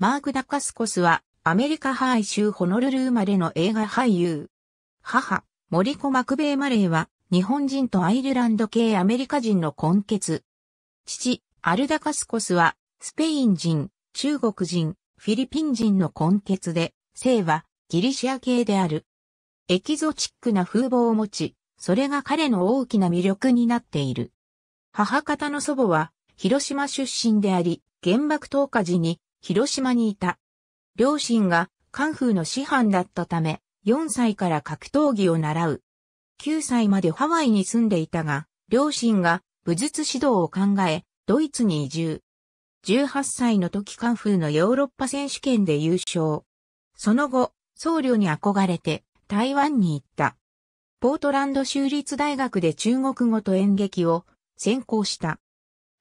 マーク・ダカスコスは、アメリカハワイ州ホノルル生まれの映画俳優。母、森子・マクベイ・マレーは、日本人とアイルランド系アメリカ人の根血。父、アルダカスコスは、スペイン人、中国人、フィリピン人の根血で、性はギリシア系である。エキゾチックな風貌を持ち、それが彼の大きな魅力になっている。母方の祖母は、広島出身であり、原爆投下時に広島にいた。両親がカンフーの師範だったため、4歳から格闘技を習う。9歳までハワイに住んでいたが、両親が武術指導を考え、ドイツに移住。18歳の時カンフーのヨーロッパ選手権で優勝。その後、僧侶に憧れて台湾に行った。ポートランド州立大学で中国語と演劇を専攻した。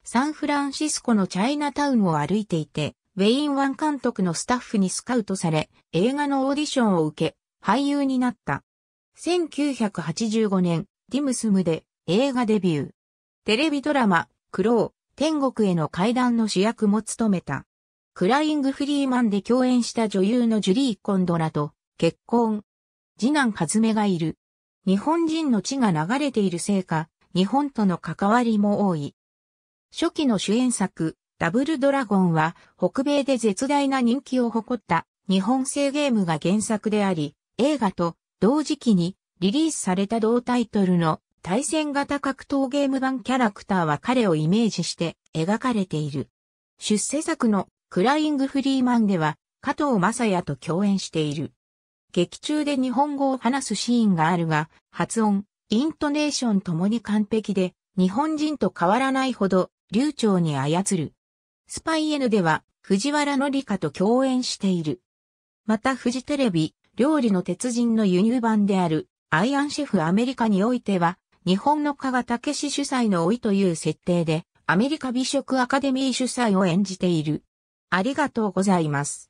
サンフランシスコのチャイナタウンを歩いていて、ウェイン・ワン監督のスタッフにスカウトされ、映画のオーディションを受け、俳優になった。1985年、ディムスムで映画デビュー。テレビドラマ、クロー、天国への階段の主役も務めた。クライング・フリーマンで共演した女優のジュリー・コンドラと結婚。次男カズめがいる。日本人の血が流れているせいか、日本との関わりも多い。初期の主演作、ダブルドラゴンは北米で絶大な人気を誇った日本製ゲームが原作であり、映画と同時期にリリースされた同タイトルの対戦型格闘ゲーム版キャラクターは彼をイメージして描かれている。出世作のクライングフリーマンでは加藤正也と共演している。劇中で日本語を話すシーンがあるが、発音、イントネーションともに完璧で、日本人と変わらないほど流暢に操る。スパイ N では藤原紀香と共演している。またフジテレビ、料理の鉄人の輸入版であるアイアンシェフアメリカにおいては、日本の加賀武史主催の老いという設定で、アメリカ美食アカデミー主催を演じている。ありがとうございます。